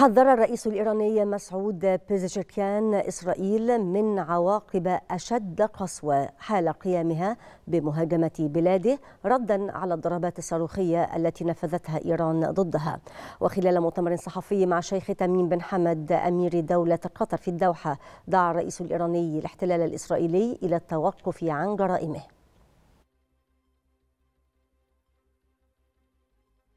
حذر الرئيس الإيراني مسعود بيزشكيان إسرائيل من عواقب أشد قسوة حال قيامها بمهاجمة بلاده ردا على الضربات الصاروخية التي نفذتها إيران ضدها وخلال مؤتمر صحفي مع شيخ تميم بن حمد أمير دولة قطر في الدوحة دعا الرئيس الإيراني الاحتلال الإسرائيلي إلى التوقف عن جرائمه